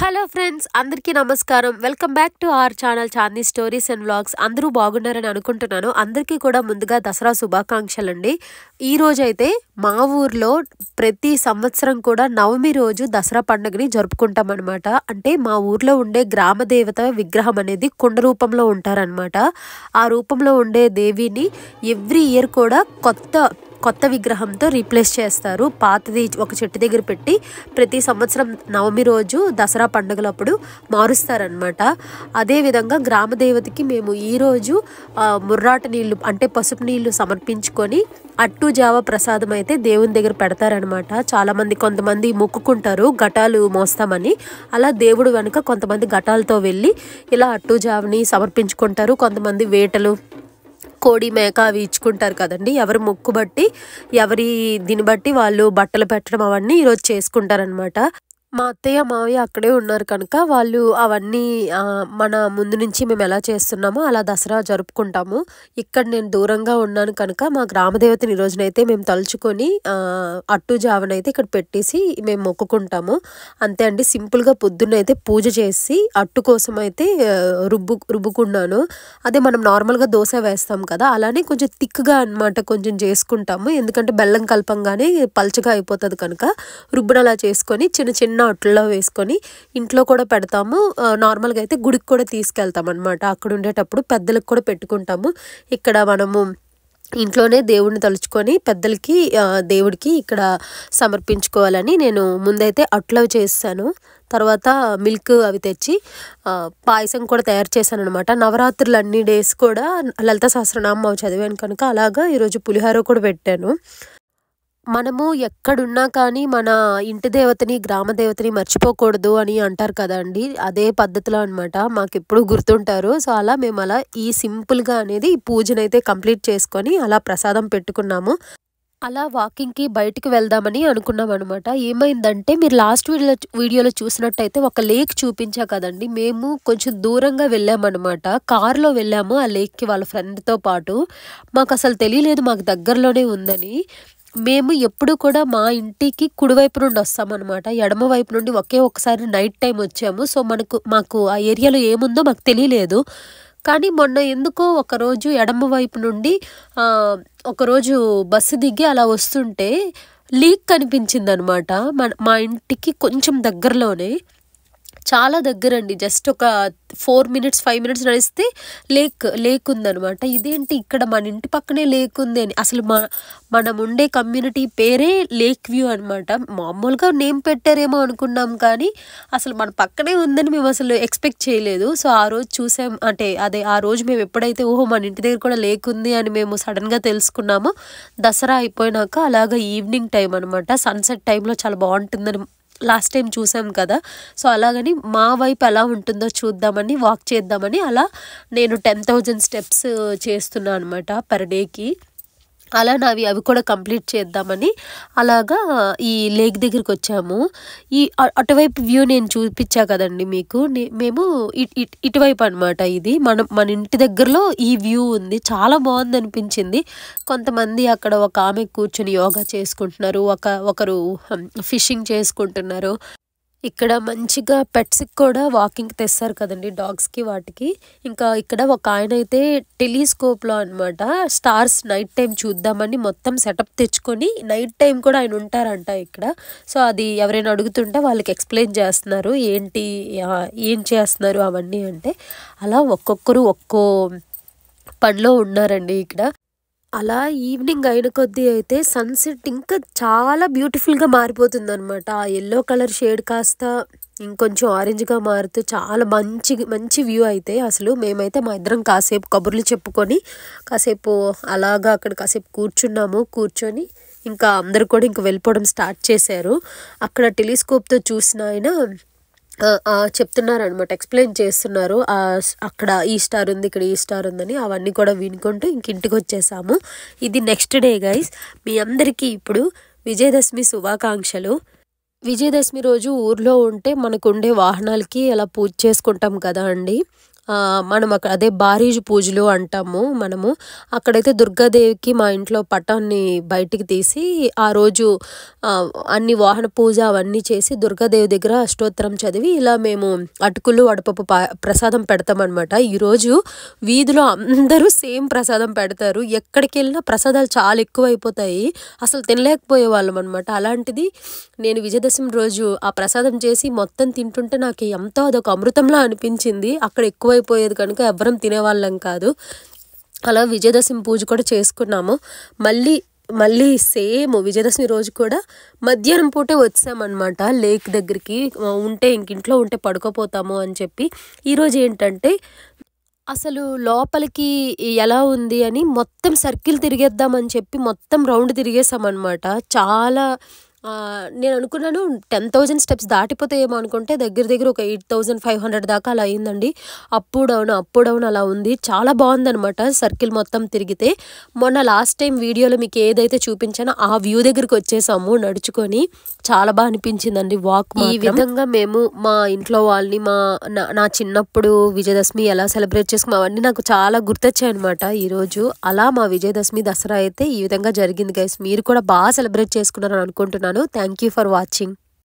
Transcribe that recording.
hello friends అందరికీ నమస్కారం welcome back to our channel Chandi stories and vlogs అందరూ బాగున్నారని అనుకుంటున్నాను అందరికీ కూడా ముందుగా దసరా శుభాకాంక్షలు అండి ఈరోజైతే మా ఊర్లో ప్రతి సంవత్సరం కూడా నవమి రోజు దసరా పండుగని జరుపుకుంటాం అనమాట అంటే మా ఊర్లో ఉండే గ్రామ దేవత విగ్రహం అనేది కుండ రూపంలో ఉంటారనమాట ఆ రూపంలో ఉండే దేవిని ఎవ్రీ ఇయర్ కూడా కొత్త కొత్త విగ్రహంతో రీప్లేస్ చేస్తారు పాతది ఒక చెట్టు దగ్గర పెట్టి ప్రతి సంవత్సరం నవమి రోజు దసరా పండుగలప్పుడు మారుస్తారనమాట అదేవిధంగా గ్రామదేవతకి మేము ఈరోజు ముర్రాట నీళ్లు అంటే పసుపు నీళ్లు సమర్పించుకొని అట్టు జావ ప్రసాదం అయితే దేవుని దగ్గర పెడతారనమాట చాలామంది కొంతమంది మొక్కుకుంటారు ఘటాలు మోస్తామని అలా దేవుడు వెనుక కొంతమంది ఘటాలతో వెళ్ళి ఇలా అట్టు జావని సమర్పించుకుంటారు కొంతమంది వేటలు కోడి మేక అవి ఇచ్చుకుంటారు కదండి ఎవరి ముక్కు బట్టి ఎవరి దీన్ని బట్టి వాళ్ళు బట్టలు పెట్టడం అవన్నీ ఈరోజు చేసుకుంటారనమాట మా అత్తయ్య మావయ్య అక్కడే ఉన్నారు కనుక వాళ్ళు అవన్నీ మన ముందు నుంచి మేము ఎలా చేస్తున్నామో అలా దసరా జరుపుకుంటాము ఇక్కడ నేను దూరంగా ఉన్నాను కనుక మా గ్రామదేవతని ఈ రోజునైతే మేము తలుచుకొని అట్టు జావనైతే ఇక్కడ పెట్టేసి మేము మొక్కుకుంటాము అంతే అండి సింపుల్గా పొద్దున్నైతే పూజ చేసి అట్టు కోసం అయితే రుబ్బు రుబ్బుకున్నాను అదే మనం నార్మల్గా దోశ వేస్తాం కదా అలానే కొంచెం థిక్గా అనమాట కొంచెం చేసుకుంటాము ఎందుకంటే బెల్లం కలపంగానే పలచగా అయిపోతుంది కనుక రుబ్బును అలా చేసుకొని చిన్న చిన్న ఏదైనా అట్లలో వేసుకొని ఇంట్లో కూడా పెడతాము నార్మల్గా అయితే గుడికి కూడా తీసుకెళ్తాం అనమాట అక్కడ ఉండేటప్పుడు పెద్దలకు కూడా పెట్టుకుంటాము ఇక్కడ మనము ఇంట్లోనే దేవుడిని తలుచుకొని పెద్దలకి దేవుడికి ఇక్కడ సమర్పించుకోవాలని నేను ముందైతే అట్లవి చేస్తాను తర్వాత మిల్క్ అవి తెచ్చి పాయసం కూడా తయారు చేశాను అనమాట నవరాత్రులు అన్ని డేస్ కూడా లలిత సహస్రనామం చదివాను కనుక అలాగా ఈరోజు పులిహోర కూడా పెట్టాను మనము ఎక్కడున్నా కానీ మన ఇంటి దేవతని గ్రామ దేవతని మర్చిపోకూడదు అని అంటారు కదండి అదే పద్ధతిలో అనమాట మాకు ఎప్పుడు గుర్తుంటారు సో అలా మేము అలా ఈ సింపుల్గా అనేది ఈ పూజనైతే కంప్లీట్ చేసుకొని అలా ప్రసాదం పెట్టుకున్నాము అలా వాకింగ్కి బయటకు వెళ్దామని అనుకున్నాం అనమాట ఏమైందంటే మీరు లాస్ట్ వీడియో వీడియోలో చూసినట్టయితే ఒక లేక్ చూపించా కదండి మేము కొంచెం దూరంగా వెళ్ళామన్నమాట కారులో వెళ్ళాము ఆ లేక్కి వాళ్ళ ఫ్రెండ్తో పాటు మాకు అసలు తెలియలేదు మాకు దగ్గరలోనే ఉందని మేము ఎప్పుడు కూడా మా ఇంటికి కుడివైపు నుండి వస్తామన్నమాట ఎడమ వైపు నుండి ఒకే ఒకసారి నైట్ టైం వచ్చాము సో మనకు మాకు ఆ ఏరియాలో ఏముందో మాకు తెలియలేదు కానీ మొన్న ఎందుకో ఒకరోజు ఎడమ వైపు నుండి ఒకరోజు బస్సు దిగి అలా వస్తుంటే లీక్ కనిపించింది అనమాట మా ఇంటికి కొంచెం దగ్గరలోనే చాలా దగ్గరండి జస్ట్ ఒక ఫోర్ మినిట్స్ ఫైవ్ మినిట్స్ నడిస్తే లేక్ లేక్ ఉందనమాట ఇదేంటి ఇక్కడ మన ఇంటి పక్కనే లేక్ ఉంది అని అసలు మా మనం ఉండే కమ్యూనిటీ పేరే లేక్ వ్యూ అనమాట మామూలుగా నేమ్ పెట్టారేమో అనుకున్నాం కానీ అసలు మన పక్కనే ఉందని మేము అసలు ఎక్స్పెక్ట్ చేయలేదు సో ఆ రోజు చూసాం అంటే అదే ఆ రోజు మేము ఎప్పుడైతే ఓహో మన ఇంటి దగ్గర కూడా లేక్ ఉంది అని మేము సడన్గా తెలుసుకున్నామో దసరా అయిపోయినాక అలాగ ఈవినింగ్ టైం అనమాట సన్సెట్ టైంలో చాలా బాగుంటుందని లాస్ట్ టైం చూసాం కదా సో అలాగని మా వైపు ఎలా ఉంటుందో చూద్దామని వాక్ చేద్దామని అలా నేను టెన్ థౌజండ్ స్టెప్స్ చేస్తున్నాను అనమాట పర్ డేకి అలా నావి అవి కూడా కంప్లీట్ చేద్దామని అలాగా ఈ లేక్ దగ్గరికి వచ్చాము ఈ అటువైపు వ్యూ నేను చూపించా కదండి మీకు మేము ఇటువైపు అనమాట ఇది మనం మన ఇంటి దగ్గరలో ఈ వ్యూ ఉంది చాలా బాగుంది అనిపించింది కొంతమంది అక్కడ ఒక ఆమె కూర్చొని యోగా చేసుకుంటున్నారు ఒక ఒకరు ఫిషింగ్ చేసుకుంటున్నారు ఇక్కడ మంచిగా పెట్స్కి కూడా వాకింగ్ తెస్తారు కదండి డాగ్స్కి వాటికి ఇంకా ఇక్కడ ఒక ఆయన అయితే టెలిస్కోప్లో అనమాట స్టార్స్ నైట్ టైం చూద్దామని మొత్తం సెటప్ తెచ్చుకొని నైట్ టైం కూడా ఆయన ఉంటారంట ఇక్కడ సో అది ఎవరైనా అడుగుతుంటే వాళ్ళకి ఎక్స్ప్లెయిన్ చేస్తున్నారు ఏంటి ఏం చేస్తున్నారు అవన్నీ అంటే అలా ఒక్కొక్కరు ఒక్కో పనిలో ఉన్నారండి ఇక్కడ అలా ఈవినింగ్ అయిన కొద్దీ అయితే సన్సెట్ ఇంకా చాలా బ్యూటిఫుల్గా మారిపోతుంది అనమాట ఆ ఎల్లో కలర్ షేడ్ కాస్త ఇంకొంచెం ఆరెంజ్గా మారుతూ చాలా మంచి మంచి వ్యూ అయితే అసలు మేమైతే మా ఇద్దరం కాసేపు కబుర్లు చెప్పుకొని కాసేపు అలాగా అక్కడ కాసేపు కూర్చున్నాము కూర్చొని ఇంకా అందరు కూడా ఇంక వెళ్ళిపోవడం స్టార్ట్ చేశారు అక్కడ టెలిస్కోప్తో చూసిన ఆయన చెప్తున్నారనమాట ఎక్స్ప్లెయిన్ చేస్తున్నారు అక్కడ ఈ స్టార్ ఉంది ఇక్కడ ఈ స్టార్ ఉందని అవన్నీ కూడా వినుకుంటూ ఇంక ఇంటికి వచ్చేసాము ఇది నెక్స్ట్ డే గైస్ మీ అందరికీ ఇప్పుడు విజయదశమి శుభాకాంక్షలు విజయదశమి రోజు ఊర్లో ఉంటే మనకు ఉండే వాహనాలకి అలా పూజ చేసుకుంటాం కదా అండి మనం అక్కడ అదే బారీజ్ పూజలు అంటాము మనము అక్కడైతే దుర్గాదేవికి మా ఇంట్లో పటాన్ని బయటికి తీసి ఆ రోజు అన్ని వాహన పూజ అవన్నీ చేసి దుర్గాదేవి దగ్గర అష్టోత్తరం చదివి ఇలా మేము అటుకులు అడపప్పు ప్రసాదం పెడతామన్నమాట ఈరోజు వీధిలో అందరూ సేమ్ ప్రసాదం పెడతారు ఎక్కడికి వెళ్ళినా ప్రసాదాలు చాలా ఎక్కువ అయిపోతాయి అసలు తినలేకపోయే వాళ్ళం అనమాట అలాంటిది నేను విజయదశమి రోజు ఆ ప్రసాదం చేసి మొత్తం తింటుంటే నాకు ఎంతో అదొక అమృతంలా అనిపించింది అక్కడ ఎక్కువ ఎక్కువైపోయేది కనుక ఎవరం తినేవాళ్ళం కాదు అలా విజయదశమి పూజ కూడా చేసుకున్నాము మళ్ళీ మళ్ళీ సేమ్ విజయదశమి రోజు కూడా మధ్యాహ్నం పూటే వచ్చామన్నమాట లేక్ దగ్గరికి ఉంటే ఇంక ఇంట్లో ఉంటే పడుకోపోతాము అని చెప్పి ఈరోజు ఏంటంటే అసలు లోపలికి ఎలా ఉంది అని మొత్తం సర్కిల్ తిరిగేద్దామని చెప్పి మొత్తం రౌండ్ తిరిగేసామన్నమాట చాలా నేను అనుకున్నాను టెన్ థౌజండ్ స్టెప్స్ దాటిపోతే ఏమో అనుకుంటే దగ్గర దగ్గర ఒక ఎయిట్ థౌజండ్ ఫైవ్ హండ్రెడ్ దాకా అలా అయిందండి అప్పు డౌన్ అప్పు డౌన్ అలా ఉంది చాలా బాగుందనమాట సర్కిల్ మొత్తం తిరిగితే మొన్న లాస్ట్ టైం వీడియోలో మీకు ఏదైతే చూపించానో ఆ వ్యూ దగ్గరికి వచ్చేసాము నడుచుకొని చాలా బాగా అనిపించిందండి వాక్ ఈ విధంగా మేము మా ఇంట్లో వాళ్ళని మా నా చిన్నప్పుడు విజయదశమి ఎలా సెలబ్రేట్ చేసుకున్నాం అవన్నీ నాకు చాలా గుర్తొచ్చాయి అనమాట ఈరోజు అలా మా విజయదశమి దసరా అయితే ఈ విధంగా జరిగింది గైస్ మీరు కూడా బాగా సెలబ్రేట్ చేసుకున్నారని అనుకుంటున్నాను చేస్తున్నాను థ్యాంక్ యూ ఫర్ వాచింగ్